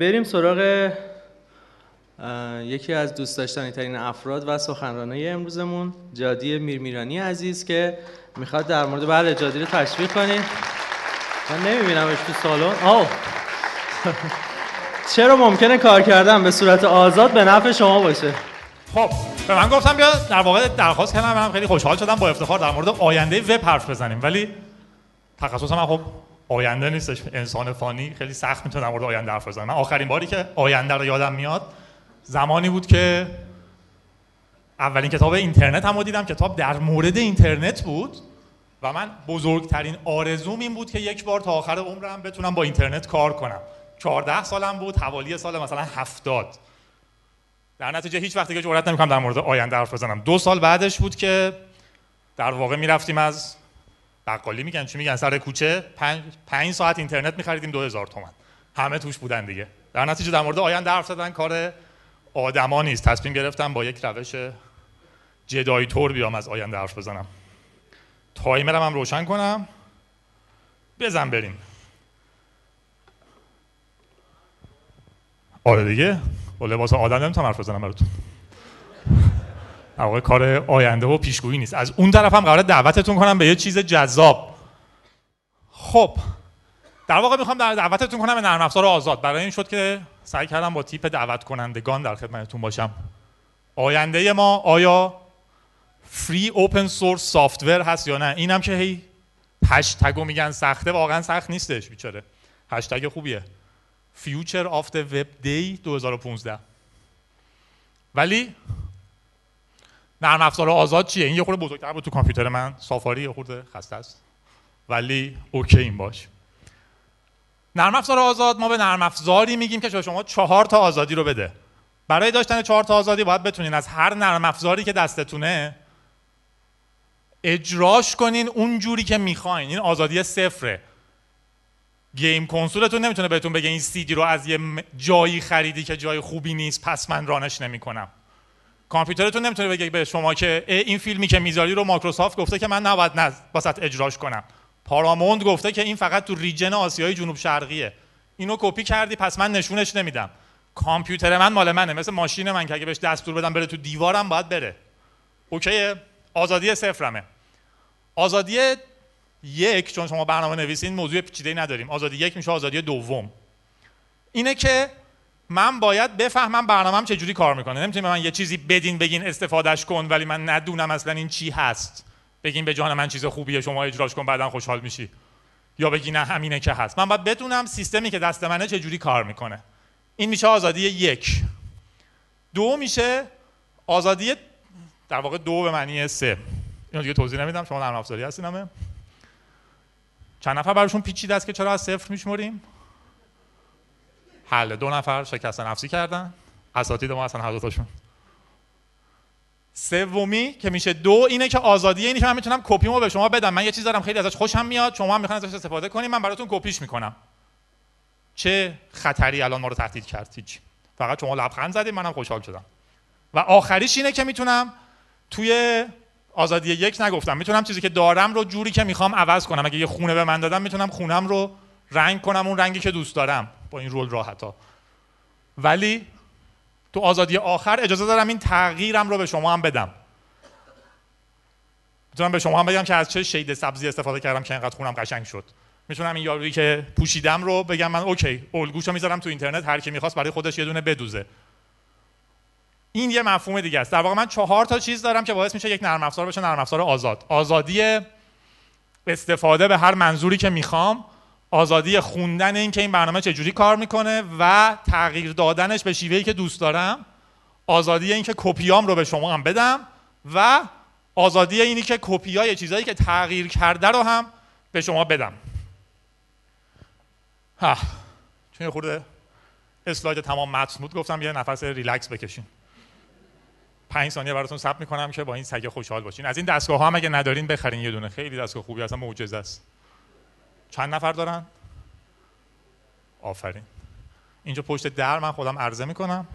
بریم سراغ یکی از دوست داشتنی ترین افراد و سخنرانه امروزمون جادی میرمیرانی عزیز که میخواد در مورد بعد جادی رو تشویق کنید من نمیبینمش تو سالن آو چرا ممکنه کار کردن به صورت آزاد به نفع شما باشه خب به من گفتم بیا در واقع درخواست کردم منم خیلی خوشحال شدم با افتخار در مورد آینده وب حرف بزنیم ولی تخصص من خب آینده نیستش انسان فانی خیلی سخت میتونه در مورد آینده حرف من آخرین باری که آینده رو یادم میاد زمانی بود که اولین کتاب اینترنت هم رو دیدم کتاب در مورد اینترنت بود و من بزرگترین آرزوم این بود که یک بار تا آخر عمرم بتونم با اینترنت کار کنم 14 سالم بود حوالی سال مثلا 70 در نتیجه هیچ وقت که جرئت نمی‌کنم در مورد آینده حرف بزنم دو سال بعدش بود که در واقع میرفتیم از بقالی میگن چی میگن سر کوچه پنج, ساعت اینترنت میخریدیم 2000 تومن همه توش بودن دیگه در نتیجه در مورد آینده حرف زدن کار آدما نیست تصمیم گرفتم با یک روش جدایی تور بیام از آینده حرف بزنم تایمرم هم روشن کنم بزن بریم آره دیگه با لباس آدم نمیتونم حرف بزنم براتون واقع کار آینده و پیشگویی نیست از اون طرف هم قرار دعوتتون کنم به یه چیز جذاب خب در واقع میخوام در دعوتتون کنم به نرم افزار آزاد برای این شد که سعی کردم با تیپ دعوت کنندگان در خدمتتون باشم آینده ما آیا فری اوپن سورس سافتور هست یا نه اینم که هی رو میگن سخته واقعا سخت نیستش بیچاره هشتگ خوبیه فیوچر آفت وب دی 2015 ولی نرم افزار آزاد چیه این یه خورده بزرگتر بود تو کامپیوتر من سافاری یه خورده خسته است ولی اوکی این باش نرم افزار آزاد ما به نرم افزاری میگیم که شما چهار تا آزادی رو بده برای داشتن چهار تا آزادی باید بتونین از هر نرم افزاری که دستتونه اجراش کنین اون جوری که میخواین این آزادی صفره گیم کنسولتون نمیتونه بهتون بگه این سیدی رو از یه جایی خریدی که جای خوبی نیست پس من رانش نمیکنم کامپیوترتون نمیتونه بگه به شما که این فیلمی که میذاری رو مایکروسافت گفته که من نباید واسط اجراش کنم پاراموند گفته که این فقط تو ریجن آسیای جنوب شرقیه اینو کپی کردی پس من نشونش نمیدم کامپیوتر من مال منه مثل ماشین من که اگه بهش دستور بدم بره تو دیوارم باید بره اوکی آزادی صفرمه آزادی یک چون شما برنامه نویسین موضوع پیچیده‌ای نداریم آزادی یک میشه آزادی دوم اینه که من باید بفهمم برنامه‌ام چجوری کار میکنه نمیتونی به من یه چیزی بدین بگین استفادهش کن ولی من ندونم اصلا این چی هست بگین به جان من چیز خوبیه شما اجراش کن بعدا خوشحال میشی یا بگی نه همینه که هست من باید بدونم سیستمی که دست منه چجوری کار میکنه این میشه آزادی یک دو میشه آزادی در واقع دو به معنی سه اینو دیگه توضیح نمیدم شما نرم افزاری هستین همه چند نفر براشون پیچیده است که چرا از صفر میشمریم حل دو نفر شکست نفسی کردن اساتید ما اصلا هر سومی که میشه دو اینه که آزادی اینه که من میتونم کپیمو به شما بدم من یه چیز دارم خیلی ازش خوشم میاد شما هم میخواین ازش استفاده کنیم من براتون کپیش میکنم چه خطری الان ما رو تهدید کرد هیچ فقط شما لبخند زدید منم خوشحال شدم و آخریش اینه که میتونم توی آزادی یک نگفتم میتونم چیزی که دارم رو جوری که میخوام عوض کنم اگه یه خونه به من دادم میتونم خونم رو رنگ کنم اون رنگی که دوست دارم با این رول راحتا ولی تو آزادی آخر اجازه دارم این تغییرم رو به شما هم بدم میتونم به شما هم بگم که از چه شید سبزی استفاده کردم که اینقدر خونم قشنگ شد میتونم این یارویی که پوشیدم رو بگم من اوکی الگوشو میذارم تو اینترنت هر کی میخواست برای خودش یه دونه بدوزه این یه مفهوم دیگه است در واقع من چهار تا چیز دارم که باعث میشه یک نرم افزار بشه نرم افزار آزاد آزادی استفاده به هر منظوری که میخوام آزادی خوندن این که این برنامه چجوری کار میکنه و تغییر دادنش به شیوهی که دوست دارم آزادی اینکه کپیام رو به شما هم بدم و آزادی اینی که کپیای چیزایی که تغییر کرده رو هم به شما بدم ها چون خورده اسلاید تمام متن گفتم یه نفس ریلکس بکشین پنج ثانیه براتون ثبت میکنم که با این سگ خوشحال باشین از این دستگاه ها هم اگه ندارین بخرین یه دونه خیلی دستگاه خوبی اصلا معجزه است چند نفر دارن؟ آفرین اینجا پشت در من خودم عرضه میکنم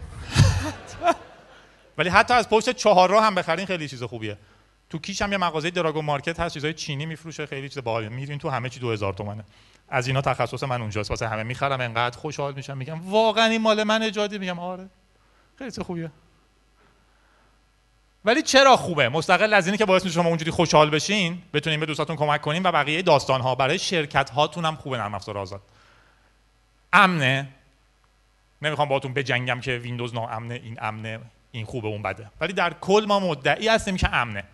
ولی حتی از پشت چهار راه هم بخرین خیلی چیز خوبیه تو کیش هم یه مغازه دراگون مارکت هست چیزای چینی میفروشه خیلی چیز باحاله میرین تو همه چی 2000 تومنه از اینا تخصص من اونجاست واسه همه میخرم انقدر خوشحال میشم میگم واقعا این مال من اجادی میگم آره خیلی خوبیه ولی چرا خوبه مستقل از اینه که باعث میشه شما اونجوری خوشحال بشین بتونیم به دوستاتون کمک کنیم و بقیه داستان ها برای شرکت هاتون هم خوبه نرم افزار آزاد امنه نمیخوام باهاتون بجنگم که ویندوز ناامنه این امنه این خوبه اون بده ولی در کل ما مدعی هستیم که امنه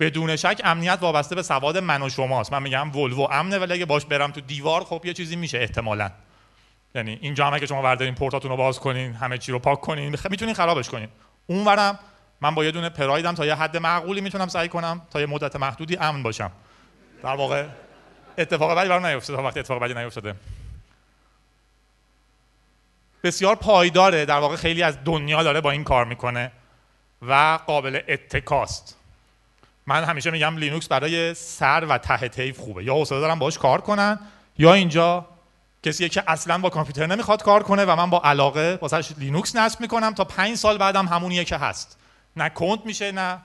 بدون شک امنیت وابسته به سواد من و شماست من میگم ولوو امنه ولی اگه باش برم تو دیوار خب یه چیزی میشه احتمالا یعنی اینجا هم که شما وردارین پورتاتون رو باز کنین همه چی رو پاک کنین میتونین خرابش کنین اونورم من با یه دونه پرایدم تا یه حد معقولی میتونم سعی کنم تا یه مدت محدودی امن باشم در واقع اتفاق بدی برام نیفتاده وقتی اتفاق بدی نیفتاده بسیار پایداره در واقع خیلی از دنیا داره با این کار میکنه و قابل اتکاست من همیشه میگم لینوکس برای سر و ته تیف خوبه یا حوصله دارم باش کار کنن یا اینجا کسی که اصلا با کامپیوتر نمیخواد کار کنه و من با علاقه واسش لینوکس نصب میکنم تا پنج سال بعدم همونیه که هست نه کند میشه نه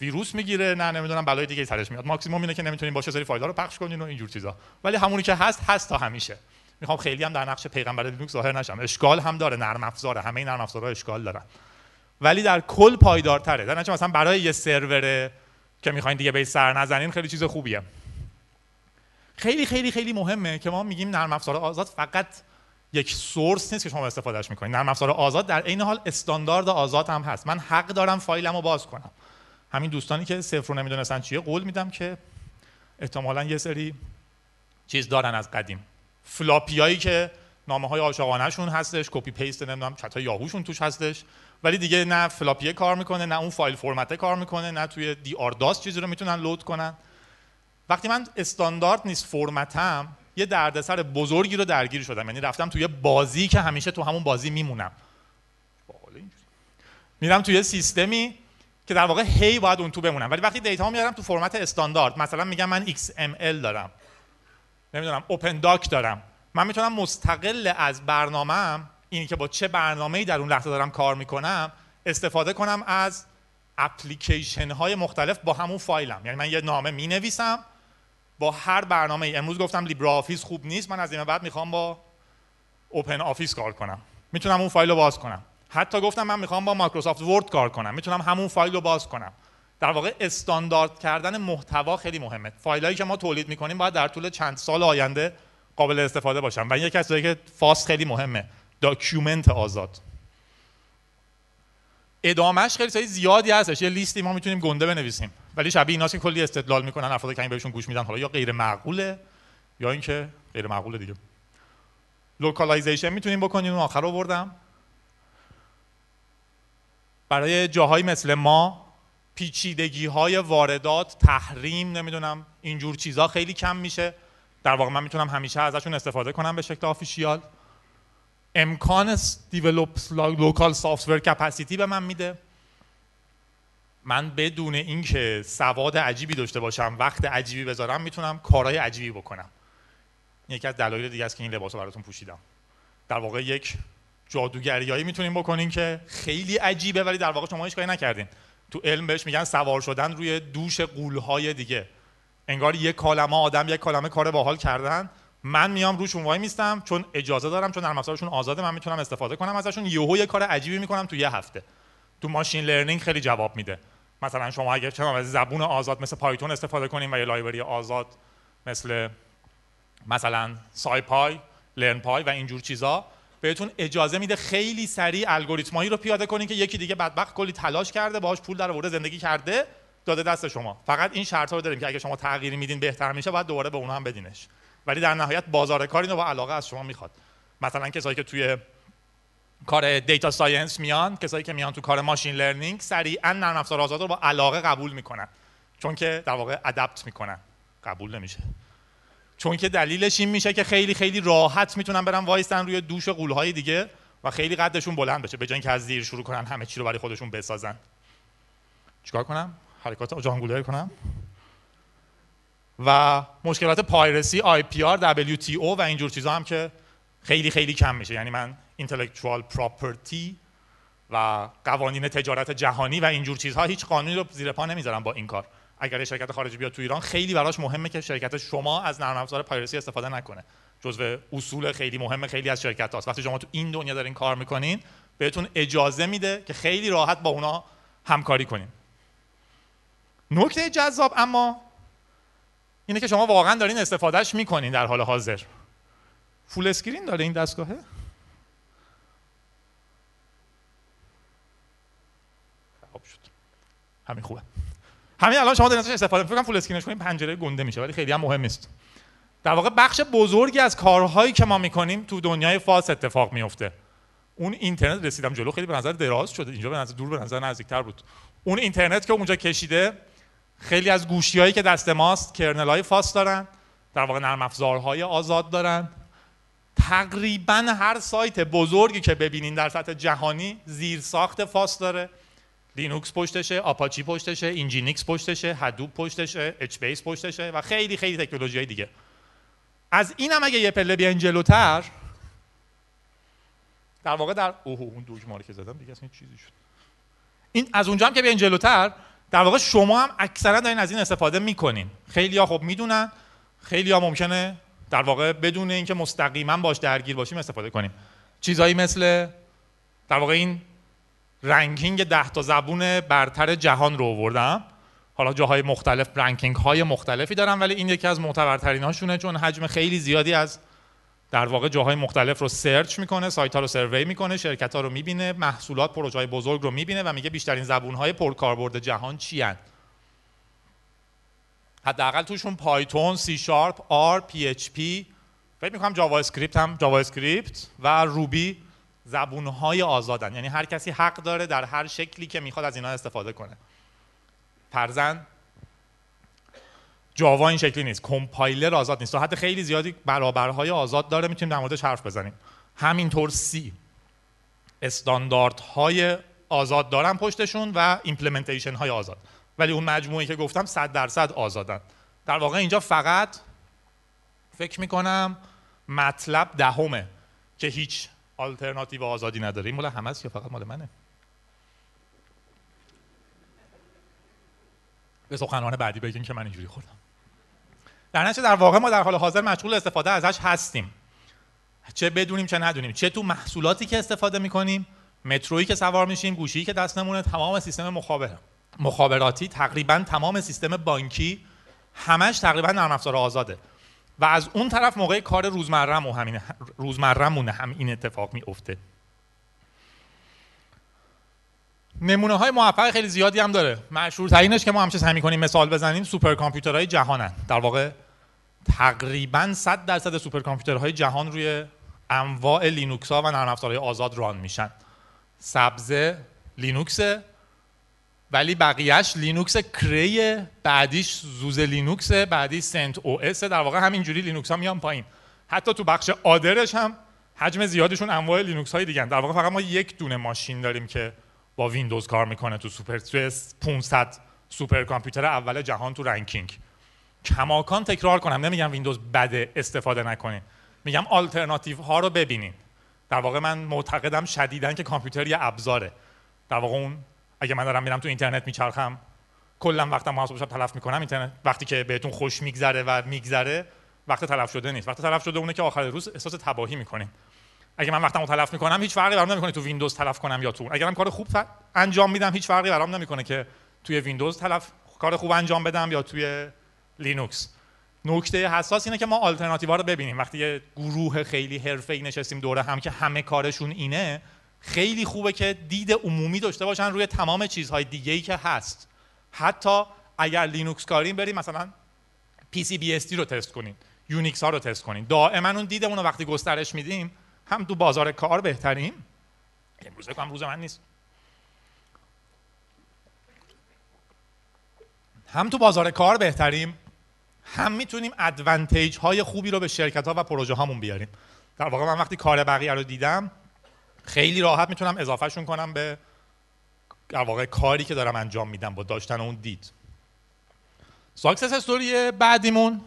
ویروس میگیره نه نمیدونم بلای دیگه سرش میاد ماکسیموم اینه که نمیتونین باشه سری فایل رو پخش کنین و اینجور چیزا ولی همونی که هست هست تا همیشه میخوام خیلی هم در نقش پیغمبر لینوکس ظاهر نشم اشکال هم داره نرم افزاره همه این نرم افزارها اشکال دارن ولی در کل پایدارتره در نتیجه مثلا برای یه سرور که میخواین دیگه به سر نزنین خیلی چیز خوبیه خیلی خیلی خیلی مهمه که ما میگیم نرم افزار آزاد فقط یک سورس نیست که شما استفادهش میکنید نرم افزار آزاد در این حال استاندارد آزاد هم هست من حق دارم فایلمو باز کنم همین دوستانی که صفر رو نمیدونستن چیه قول میدم که احتمالا یه سری چیز دارن از قدیم فلاپیایی که نامه های عاشقانهشون هستش کپی پیست نمیدونم چت یاهوشون توش هستش ولی دیگه نه فلاپیه کار میکنه نه اون فایل فرمته کار میکنه نه توی دی آر داست چیزی رو میتونن لود کنن وقتی من استاندارد نیست فرمتم یه دردسر بزرگی رو درگیر شدم یعنی رفتم توی بازی که همیشه تو همون بازی میمونم میرم توی سیستمی که در واقع هی باید اون تو بمونم ولی وقتی دیتا میارم تو فرمت استاندارد مثلا میگم من XML دارم نمیدونم اوپن داک دارم من میتونم مستقل از برنامهم اینی که با چه برنامه‌ای در اون لحظه دارم کار میکنم استفاده کنم از اپلیکیشن های مختلف با همون فایلم یعنی من یه نامه می با هر برنامه ای امروز گفتم لیبر آفیس خوب نیست من از این بعد میخوام با اوپن آفیس کار کنم میتونم اون فایل رو باز کنم حتی گفتم من میخوام با مایکروسافت ورد کار کنم میتونم همون فایل رو باز کنم در واقع استاندارد کردن محتوا خیلی مهمه فایلایی که ما تولید میکنیم باید در طول چند سال آینده قابل استفاده باشن و یکی از که فاست خیلی مهمه داکیومنت آزاد ادامش خیلی زیادی هستش یه لیستی ما میتونیم گنده بنویسیم ولی شبیه ایناست که کلی استدلال میکنن افراد کمی بهشون گوش میدن حالا یا غیر معقوله یا اینکه غیر معقوله دیگه لوکالایزیشن میتونیم بکنیم اون آخر بردم برای جاهایی مثل ما پیچیدگی های واردات تحریم نمیدونم اینجور چیزها خیلی کم میشه در واقع من میتونم همیشه ازشون استفاده کنم به شکل آفیشیال امکان دیولوپ لوکال سافتور کپاسیتی به من میده من بدون اینکه سواد عجیبی داشته باشم وقت عجیبی بذارم میتونم کارهای عجیبی بکنم یکی از دلایل دیگه است که این لباس براتون پوشیدم در واقع یک جادوگریایی میتونیم بکنیم که خیلی عجیبه ولی در واقع شما هیچ کاری نکردین تو علم بهش میگن سوار شدن روی دوش قولهای دیگه انگار یک کالمه آدم یک کالمه کار باحال کردن من میام روشون وای میستم چون اجازه دارم چون نرم آزاده من میتونم استفاده کنم ازشون یهو یه کار عجیبی میکنم تو یه هفته تو ماشین لرنینگ خیلی جواب میده مثلا شما اگر چه زبون آزاد مثل پایتون استفاده کنیم و یه لایبری آزاد مثل مثلا پای، لرن پای و اینجور چیزا بهتون اجازه میده خیلی سریع الگوریتمایی رو پیاده کنین که یکی دیگه بدبخت کلی تلاش کرده باهاش پول در آورده زندگی کرده داده دست شما فقط این شرط رو داریم که اگه شما تغییری میدین بهتر میشه باید دوباره به اونها هم بدینش ولی در نهایت بازار کار اینو با علاقه از شما میخواد مثلا کسایی که توی کار دیتا ساینس میان کسایی که میان تو کار ماشین لرنینگ سریعا نرم افزار آزاد رو با علاقه قبول میکنن چون که در واقع ادپت میکنن قبول نمیشه چون که دلیلش این میشه که خیلی خیلی راحت میتونن برن وایستن روی دوش قولهای دیگه و خیلی قدشون بلند بشه به جای اینکه از زیر شروع کنن همه چی رو برای خودشون بسازن چیکار کنم حرکات کنم و مشکلات پایرسی آی پی آر دبلیو تی او و اینجور چیزا هم که خیلی خیلی کم میشه یعنی من intellectual property و قوانین تجارت جهانی و اینجور چیزها هیچ قانونی رو زیر پا نمیذارن با این کار اگر شرکت خارجی بیاد تو ایران خیلی براش مهمه که شرکت شما از نرم افزار پایرسی استفاده نکنه جزو اصول خیلی مهم خیلی از شرکت هاست وقتی شما تو این دنیا دارین کار میکنین بهتون اجازه میده که خیلی راحت با اونا همکاری کنین نکته جذاب اما اینه که شما واقعا دارین استفادهش میکنین در حال حاضر فول اسکرین داره این دستگاهه همین خوبه همین الان شما دارین استفاده فکر فول اسکرینش پنجره گنده میشه ولی خیلی هم مهم نیست در واقع بخش بزرگی از کارهایی که ما میکنیم تو دنیای فاس اتفاق میفته اون اینترنت رسیدم جلو خیلی به نظر دراز شده اینجا به نظر دور به نظر نزدیکتر بود اون اینترنت که اونجا کشیده خیلی از گوشیهایی که دست ماست کرنل های فاس دارن در واقع نرم آزاد دارن تقریبا هر سایت بزرگی که ببینین در سطح جهانی زیر ساخت فاس داره لینوکس پشتشه آپاچی پشتشه اینجینیکس پشتشه هدوب پشتشه اچ بیس پشتشه و خیلی خیلی تکنولوژی های دیگه از هم اگه یه پله بیاین جلوتر در واقع در اوه اون دوج مارکه که زدم دیگه اصلا چیزی شد این از اونجا هم که بیاین جلوتر در واقع شما هم اکثرا دارین از این استفاده میکنین خیلی خب میدونن خیلی ها ممکنه در واقع بدون اینکه مستقیما باش درگیر باشیم استفاده کنیم چیزایی مثل در واقع این رنکینگ ده تا زبون برتر جهان رو آوردم حالا جاهای مختلف رنکینگ های مختلفی دارم ولی این یکی از معتبرترین هاشونه چون حجم خیلی زیادی از در واقع جاهای مختلف رو سرچ میکنه سایت ها رو سروی میکنه شرکت ها رو میبینه محصولات پروژه های بزرگ رو میبینه و میگه بیشترین زبون های پرکاربرد جهان چی هن؟ حداقل توشون پایتون، سی شارپ، آر، پی اچ پی فکر میکنم جاوا اسکریپت هم جاوا اسکریپت و روبی زبونهای آزادن یعنی هر کسی حق داره در هر شکلی که میخواد از اینا استفاده کنه پرزن، جاوا این شکلی نیست کمپایلر آزاد نیست حتی خیلی زیادی برابرهای آزاد داره میتونیم در موردش حرف بزنیم همینطور سی استانداردهای آزاد دارن پشتشون و ایمپلمنتیشن های آزاد ولی اون مجموعه که گفتم 100 درصد آزادن در واقع اینجا فقط فکر میکنم مطلب دهمه که هیچ آلترناتیو آزادی نداره این مال همه یا فقط مال منه به سخنان بعدی بگین که من اینجوری خوردم در نتیجه در واقع ما در حال حاضر مشغول استفاده ازش هستیم چه بدونیم چه ندونیم چه تو محصولاتی که استفاده میکنیم مترویی که سوار میشیم گوشیی که دستمونه تمام سیستم مخابره مخابراتی تقریبا تمام سیستم بانکی همش تقریبا نرم افزار آزاده و از اون طرف موقع کار روزمرم و همین هم این اتفاق میفته نمونه های موفق خیلی زیادی هم داره مشهور که ما همیشه سعی کنیم مثال بزنیم سوپر کامپیوترهای جهانن در واقع تقریبا 100 درصد سوپر کامپیوترهای جهان روی انواع لینوکس ها و نرم آزاد ران میشن سبز لینوکس ولی بقیهش لینوکس کریه، بعدیش زوز لینوکس بعدی سنت او اس در واقع همینجوری لینوکس ها میان پایین حتی تو بخش آدرش هم حجم زیادشون انواع لینوکس های دیگه در واقع فقط ما یک دونه ماشین داریم که با ویندوز کار میکنه تو سوپر 500 سوپر کامپیوتر اول جهان تو رنکینگ کماکان تکرار کنم نمیگم ویندوز بده استفاده نکنین میگم آلترناتیو ها رو ببینین در واقع من معتقدم شدیدن که کامپیوتر یه ابزاره در واقع اون اگه من دارم میرم تو اینترنت میچرخم کلا وقتم هم صبح تلف میکنم اینترنت وقتی که بهتون خوش میگذره و میگذره وقت تلف شده نیست وقت تلف شده اونه که آخر روز احساس تباهی میکنین اگه من وقتمو تلف میکنم هیچ فرقی برام نمیکنه تو ویندوز تلف کنم یا تو اگرم کار خوب انجام میدم هیچ فرقی برام نمیکنه که توی ویندوز تلف کار خوب انجام بدم یا توی لینوکس نکته حساس اینه که ما آلترناتیوا رو ببینیم وقتی یه گروه خیلی حرفه‌ای نشستیم دوره هم که همه کارشون اینه خیلی خوبه که دید عمومی داشته باشن روی تمام چیزهای دیگه ای که هست حتی اگر لینوکس کاریم بریم مثلا پی سی بی رو تست کنین یونیکس ها رو تست کنین دائما اون دیدمون رو وقتی گسترش میدیم هم تو بازار کار بهتریم امروز هم روز من نیست هم تو بازار کار بهتریم هم میتونیم ادوانتیج های خوبی رو به شرکت ها و پروژه هامون بیاریم در واقع من وقتی کار بقیه رو دیدم خیلی راحت میتونم اضافهشون کنم به در واقع کاری که دارم انجام میدم با داشتن اون دید ساکسس استوری بعدیمون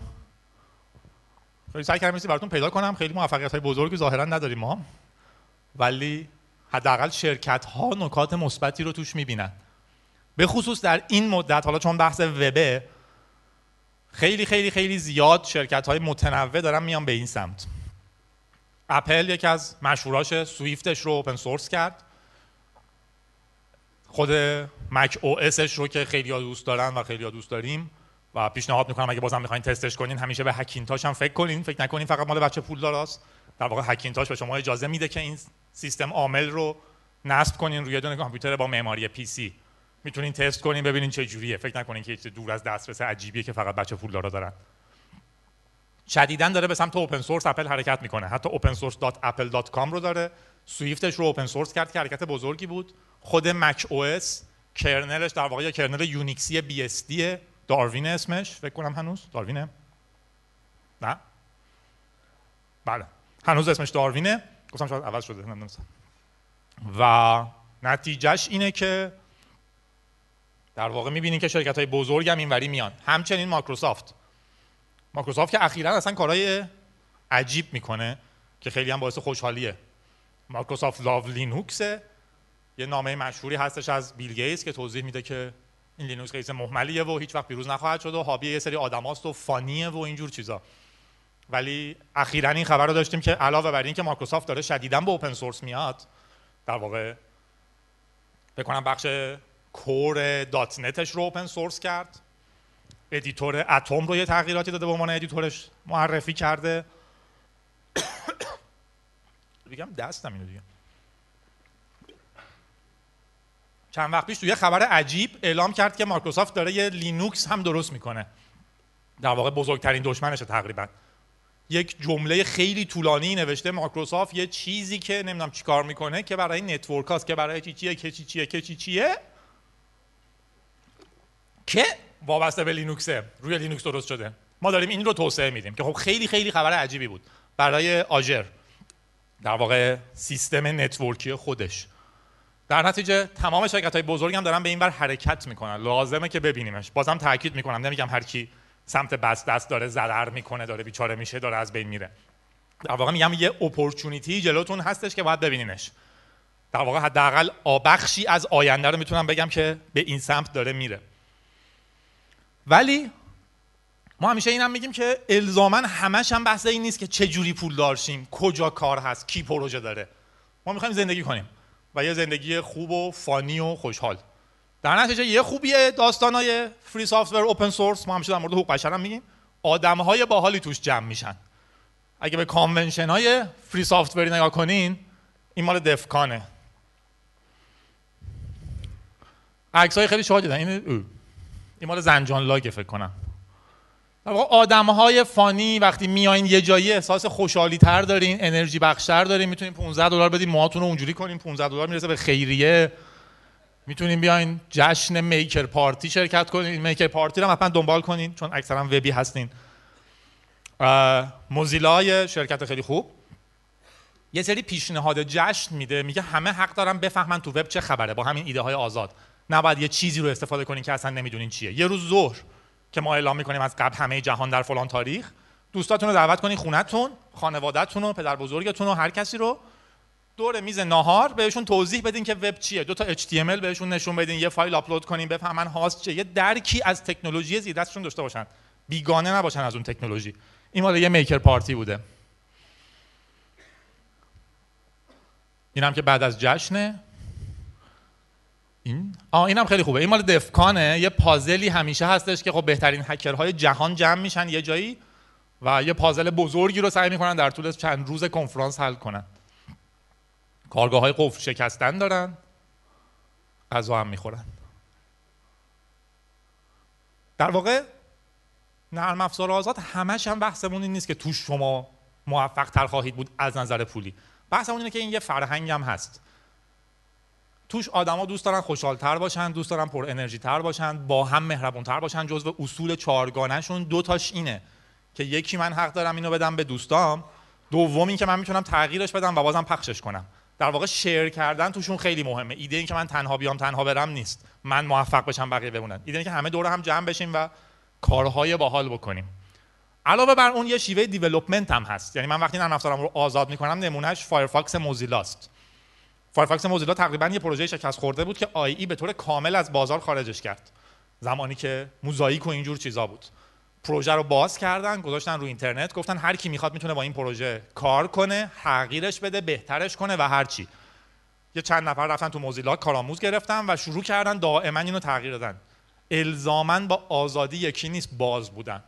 خیلی سعی کردم براتون پیدا کنم خیلی موفقیت های بزرگی ظاهرا نداریم ما ولی حداقل شرکت ها نکات مثبتی رو توش میبینن به خصوص در این مدت حالا چون بحث وبه خیلی خیلی خیلی زیاد شرکت های متنوع دارن میان به این سمت اپل یکی از مشهوراش سویفتش رو اوپن سورس کرد خود مک او اسش رو که خیلی دوست دارن و خیلی دوست داریم و پیشنهاد میکنم اگه بازم میخواین تستش کنین همیشه به هکینتاش هم فکر کنین فکر نکنین فقط مال بچه پول داراست در واقع هکینتاش به شما اجازه میده که این سیستم عامل رو نصب کنین روی دونه کامپیوتر با معماری پی سی میتونین تست کنین ببینین چه جوریه فکر نکنین که دور از دسترس عجیبیه که فقط بچه پول دارا دارن شدیدا داره به سمت اوپن سورس اپل حرکت میکنه حتی open source.apple.com رو داره سویفتش رو اوپن سورس کرد که حرکت بزرگی بود خود مک او اس کرنلش در واقع کرنل یونیکسی بی اس دیه. داروین اسمش فکر کنم هنوز داروینه نه بله هنوز اسمش داروینه گفتم شاید عوض شده نمیدونم و نتیجهش اینه که در واقع میبینین که شرکت های بزرگ هم اینوری میان همچنین مایکروسافت مایکروسافت که اخیرا اصلا کارهای عجیب میکنه که خیلی هم باعث خوشحالیه مایکروسافت لاو لینوکسه یه نامه مشهوری هستش از بیل گیتس که توضیح میده که این لینوکس خیلی محملیه و هیچ وقت پیروز نخواهد شد و هابی یه سری آدماست و فانیه و اینجور چیزا ولی اخیرا این خبر رو داشتیم که علاوه بر اینکه مایکروسافت داره شدیدا به اوپن سورس میاد در واقع بکنم بخش کور دات نتش رو اوپن سورس کرد ادیتور اتم رو یه تغییراتی داده به عنوان ادیتورش معرفی کرده بگم دستم اینو دیگه چند وقت پیش تو یه خبر عجیب اعلام کرد که مایکروسافت داره یه لینوکس هم درست میکنه در واقع بزرگترین دشمنشه تقریبا یک جمله خیلی طولانی نوشته مایکروسافت یه چیزی که نمیدونم چیکار میکنه که برای نتورک که برای چی چیه که چی چیه که چی چیه که وابسته به لینوکسه روی لینوکس درست شده ما داریم این رو توسعه میدیم که خب خیلی خیلی خبر عجیبی بود برای آجر در واقع سیستم نتورکی خودش در نتیجه تمام شرکت های بزرگ هم دارن به این بر حرکت میکنن لازمه که ببینیمش بازم تاکید میکنم نمیگم هر کی سمت بس دست داره ضرر میکنه داره بیچاره میشه داره از بین میره در واقع میگم یه اپورتونیتی جلوتون هستش که باید ببینینش در واقع حداقل آبخشی از آینده رو میتونم بگم که به این سمت داره میره ولی ما همیشه اینم هم میگیم که الزاما همش هم بحث این نیست که چه جوری پول دارشیم کجا کار هست کی پروژه داره ما میخوایم زندگی کنیم و یه زندگی خوب و فانی و خوشحال در نتیجه یه خوبیه داستانای فری سافتور اوپن سورس ما همیشه در مورد حقوق بشر هم میگیم آدمهای باحالی توش جمع میشن اگه به کانونشن های فری سافتوری نگاه کنین این مال دفکانه های خیلی شادیدن این این مال زنجان لاگه فکر کنم آدم های فانی وقتی میایین یه جایی احساس خوشحالی تر دارین انرژی بخشتر دارین میتونین 15 دلار بدین موهاتون رو اونجوری کنین 15 دلار میرسه به خیریه میتونین بیاین جشن میکر پارتی شرکت کنین میکر پارتی رو حتما دنبال کنین چون اکثرا وبی هستین موزیلا شرکت خیلی خوب یه سری پیشنهاد جشن میده میگه همه حق دارن بفهمن تو وب چه خبره با همین ایده های آزاد نباید یه چیزی رو استفاده کنین که اصلا نمیدونین چیه یه روز ظهر که ما اعلام میکنیم از قبل همه جهان در فلان تاریخ دوستاتون رو دعوت کنین خونتون خانوادهتون و پدر بزرگتون و هر کسی رو دور میز ناهار بهشون توضیح بدین که وب چیه دو تا HTML بهشون نشون بدین یه فایل آپلود کنین بفهمن هاست چیه یه درکی از تکنولوژی زیر دستشون داشته باشن بیگانه نباشن از اون تکنولوژی این مال یه میکر پارتی بوده اینم که بعد از جشنه این آ اینم خیلی خوبه این مال دفکانه یه پازلی همیشه هستش که خب بهترین هکرهای جهان جمع میشن یه جایی و یه پازل بزرگی رو سعی میکنن در طول چند روز کنفرانس حل کنن کارگاه های قفل شکستن دارن غذا هم میخورن در واقع نرم افزار آزاد همش هم بحثمون این نیست که تو شما موفق تر خواهید بود از نظر پولی بحثمون اینه که این یه فرهنگ هم هست توش آدما دوست دارن خوشحالتر باشن دوست دارن پر انرژی تر باشن با هم مهربون تر باشن جزو اصول چارگانهشون دو تاش اینه که یکی من حق دارم اینو بدم به دوستام دوم که من میتونم تغییرش بدم و بازم پخشش کنم در واقع شیر کردن توشون خیلی مهمه ایده این که من تنها بیام تنها برم نیست من موفق باشم بقیه بمونن ایده این که همه دور هم جمع بشیم و کارهای باحال بکنیم علاوه بر اون یه شیوه دیولپمنت هم هست یعنی من وقتی نرم افزارم رو آزاد میکنم نمونهش فایرفاکس موزیلاست فایرفاکس موزیلا تقریبا یه پروژه شکست خورده بود که آی ای به طور کامل از بازار خارجش کرد زمانی که موزاییک و اینجور چیزا بود پروژه رو باز کردن گذاشتن رو اینترنت گفتن هر کی میخواد میتونه با این پروژه کار کنه تغییرش بده بهترش کنه و هر چی یه چند نفر رفتن تو موزیلا کارآموز گرفتن و شروع کردن دائما اینو تغییر دادن الزاما با آزادی یکی نیست باز بودن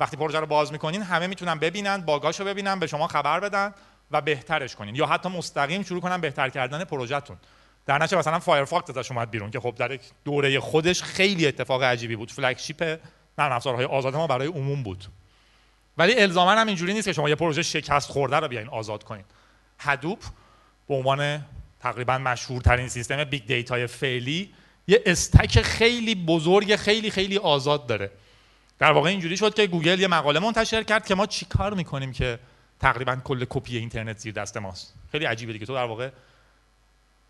وقتی پروژه رو باز میکنین همه میتونن ببینن باگاشو ببینن به شما خبر بدن و بهترش کنین یا حتی مستقیم شروع کنن بهتر کردن پروژهتون در نشه مثلا فایرفاکس ازش اومد بیرون که خب در یک دوره خودش خیلی اتفاق عجیبی بود فلگشیپ نرم افزارهای آزاد ما برای عموم بود ولی الزاما هم اینجوری نیست که شما یه پروژه شکست خورده رو بیاین آزاد کنین هدوپ به عنوان تقریبا مشهورترین سیستم بیگ دیتا فعلی یه استک خیلی بزرگ خیلی خیلی آزاد داره در واقع اینجوری شد که گوگل یه مقاله منتشر کرد که ما چیکار میکنیم که تقریبا کل کپی اینترنت زیر دست ماست خیلی عجیبه دیگه تو در واقع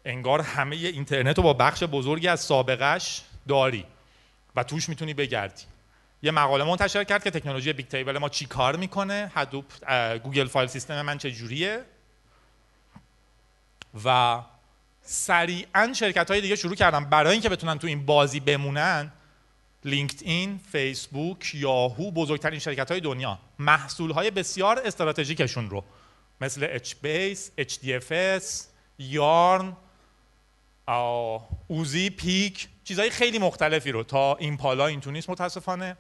انگار همه اینترنت رو با بخش بزرگی از سابقش داری و توش میتونی بگردی یه مقاله منتشر کرد که تکنولوژی بیگ تیبل ما چی کار میکنه هدوپ گوگل فایل سیستم من چه جوریه و سریعا شرکت های دیگه شروع کردن برای اینکه بتونن تو این بازی بمونن لینکدین، فیسبوک، یاهو بزرگترین شرکت های دنیا محصول های بسیار استراتژیکشون رو مثل اچ بیس، اچ دی یارن، اوزی، پیک چیزهای خیلی مختلفی رو تا این پالا این تو نیست متاسفانه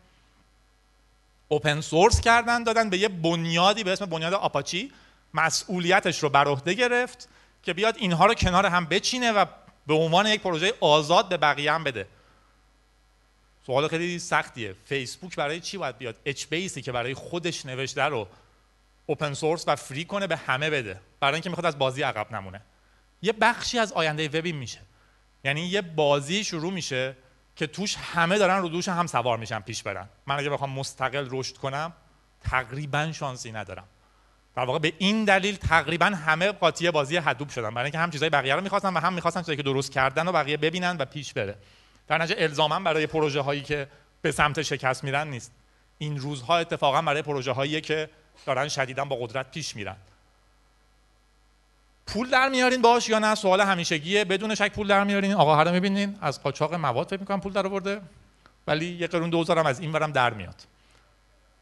اوپن سورس کردن دادن به یه بنیادی به اسم بنیاد آپاچی مسئولیتش رو بر عهده گرفت که بیاد اینها رو کنار هم بچینه و به عنوان یک پروژه آزاد به بقیه هم بده سوال خیلی سختیه فیسبوک برای چی باید بیاد اچ بیسی که برای خودش نوشته رو اوپن سورس و فری کنه به همه بده برای اینکه میخواد از بازی عقب نمونه یه بخشی از آینده وبی میشه یعنی یه بازی شروع میشه که توش همه دارن رو دوش هم سوار میشن پیش برن من اگه بخوام مستقل رشد کنم تقریبا شانسی ندارم در واقع به این دلیل تقریبا همه قاطی بازی حدوب شدن برای اینکه هم چیزای بقیه رو میخواستن و هم میخواستن چیزایی که درست کردن و بقیه ببینن و پیش بره در نتیجه الزاما برای پروژه هایی که به سمت شکست میرن نیست این روزها اتفاقا برای پروژه هایی که دارن شدیدا با قدرت پیش میرن پول در میارین باش یا نه سوال همیشگیه بدون شک پول در میارین آقا هر میبینین از قاچاق مواد فکر میکنم پول در آورده ولی یه قرون دوزارم از این برم در میاد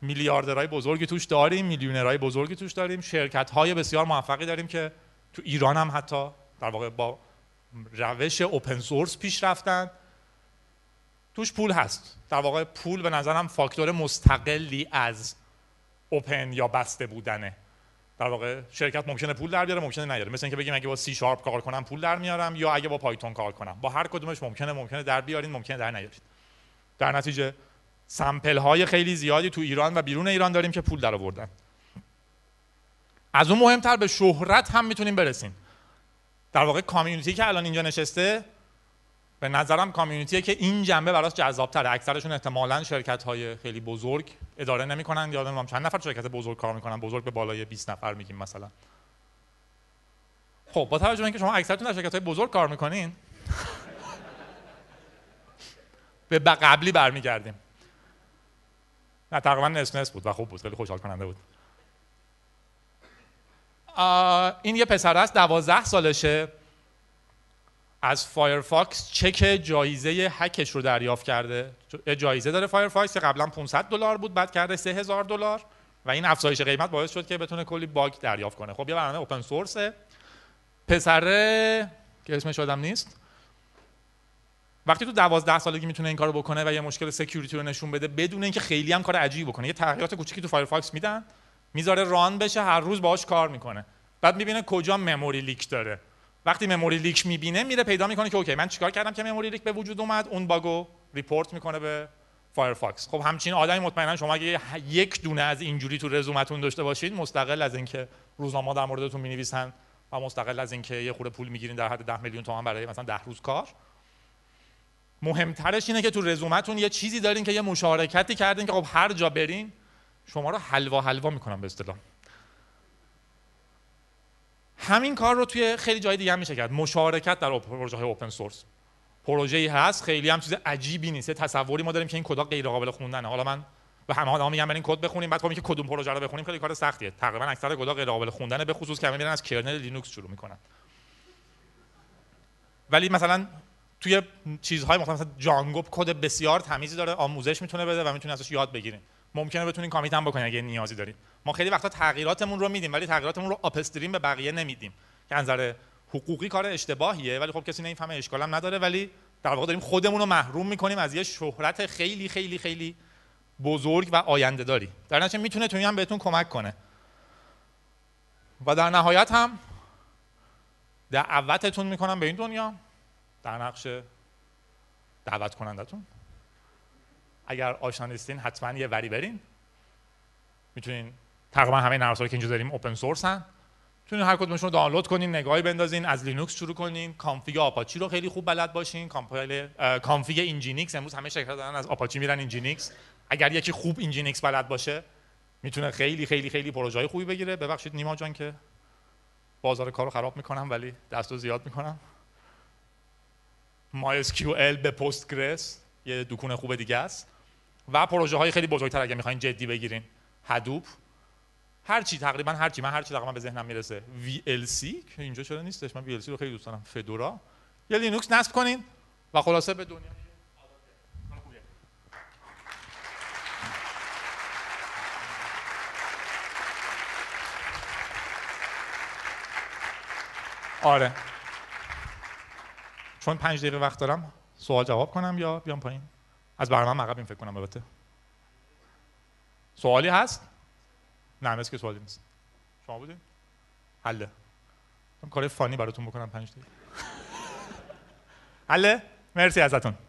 میلیاردرای بزرگی توش داریم میلیونرای بزرگی توش داریم شرکت های بسیار موفقی داریم که تو ایران هم حتی در واقع با روش اوپن سورس پیش رفتن توش پول هست در واقع پول به نظرم فاکتور مستقلی از اوپن یا بسته بودنه در واقع شرکت ممکنه پول در بیاره ممکنه نیاره مثل اینکه بگیم اگه با سی شارپ کار کنم پول در میارم یا اگه با پایتون کار کنم با هر کدومش ممکنه ممکنه در بیارین ممکنه در نیارید در نتیجه سمپل های خیلی زیادی تو ایران و بیرون ایران داریم که پول در آوردن از اون مهمتر به شهرت هم میتونیم برسیم در واقع کامیونیتی که الان اینجا نشسته به نظرم کامیونیتیه که این جنبه براش جذابتره اکثرشون احتمالا شرکت های خیلی بزرگ اداره نمیکنن یادم چند نفر شرکت بزرگ کار میکنن بزرگ به بالای 20 نفر میگیم مثلا خب با توجه به اینکه شما اکثرتون در شرکت های بزرگ کار میکنین به قبلی برمیگردیم نه تقریبا نس بود و خوب بود خیلی خوشحال کننده بود این یه پسر است دوازده سالشه از فایرفاکس چک جایزه هکش رو دریافت کرده جایزه داره فایرفاکس که قبلا 500 دلار بود بعد کرده 3000 دلار و این افزایش قیمت باعث شد که بتونه کلی باگ دریافت کنه خب یه برنامه اوپن سورسه پسره که اسمش آدم نیست وقتی تو دوازده سالگی میتونه این کارو بکنه و یه مشکل سکیوریتی رو نشون بده بدون اینکه خیلی هم کار عجیبی بکنه یه تغییرات کوچیکی تو فایرفاکس میدن میذاره ران بشه هر روز باهاش کار میکنه بعد میبینه کجا مموری لیک داره وقتی مموری لیک میبینه میره پیدا میکنه که اوکی من چیکار کردم که مموری لیک به وجود اومد اون باگو ریپورت میکنه به فایرفاکس خب همچین آدمی مطمئنا شما اگه یک دونه از اینجوری تو رزومتون داشته باشید مستقل از اینکه روزنامه در موردتون مینویسن و مستقل از اینکه یه خورده پول میگیرین در حد 10 میلیون تومان برای مثلا 10 روز کار مهمترش اینه که تو رزومتون یه چیزی دارین که یه مشارکتی کردین که خب هر جا برین شما رو حلوا حلوا میکنن به اصطلاح همین کار رو توی خیلی جای دیگه هم میشه کرد مشارکت در پروژه های اوپن سورس پروژه ای هست خیلی هم چیز عجیبی نیست تصوری ما داریم که این کدا غیر قابل خوندنه حالا من به همه آدما میگم برین کد بخونیم بعد خب که کدوم پروژه رو بخونیم خیلی کار سختیه تقریبا اکثر کدا غیر قابل خوندنه به خصوص که میرن از کرنل لینوکس شروع میکنن ولی مثلا توی چیزهای مختلف مثلا جانگو کد بسیار تمیزی داره آموزش میتونه بده و میتونه ازش یاد بگیریم ممکنه بتونین کامیت هم بکنین اگه نیازی دارین ما خیلی وقتا تغییراتمون رو میدیم ولی تغییراتمون رو آپستریم به بقیه نمیدیم که نظر حقوقی کار اشتباهیه ولی خب کسی نمیفهمه اشکالم نداره ولی در واقع داریم خودمون رو محروم میکنیم از یه شهرت خیلی خیلی خیلی بزرگ و آینده داری در نتیجه میتونه توی هم بهتون کمک کنه و در نهایت هم دعوتتون میکنم به این دنیا در نقش دعوت کنندتون اگر آشنا نیستین حتما یه وری برین میتونین تقریبا همه نرم که اینجا داریم اوپن سورس هن میتونین هر کدومشون رو دانلود کنین نگاهی بندازین از لینوکس شروع کنین کانفیگ آپاچی رو خیلی خوب بلد باشین کامپایل کانفیگ اینجینیکس امروز همه شرکت دارن از آپاچی میرن اینجینیکس اگر یکی خوب اینجینیکس بلد باشه میتونه خیلی خیلی خیلی پروژه خوبی بگیره ببخشید نیما جان که بازار کارو خراب میکنم ولی دستو زیاد میکنم MySQL به پستگرس یه دکون خوب دیگه است و پروژه های خیلی بزرگتر اگه میخواین جدی بگیرین هدوپ هر چی تقریبا هر چی من هر چی تقریبا به ذهنم میرسه VLC که اینجا چرا نیستش من VLC رو خیلی دوست دارم فدورا یا لینوکس نصب کنین و خلاصه به دنیا آره چون پنج دقیقه وقت دارم سوال جواب کنم یا بیام پایین از برنامه عقب این فکر کنم البته سوالی هست نه مثل که سوالی نیست شما بودین حله کار فانی براتون بکنم پنج دقیقه حله مرسی ازتون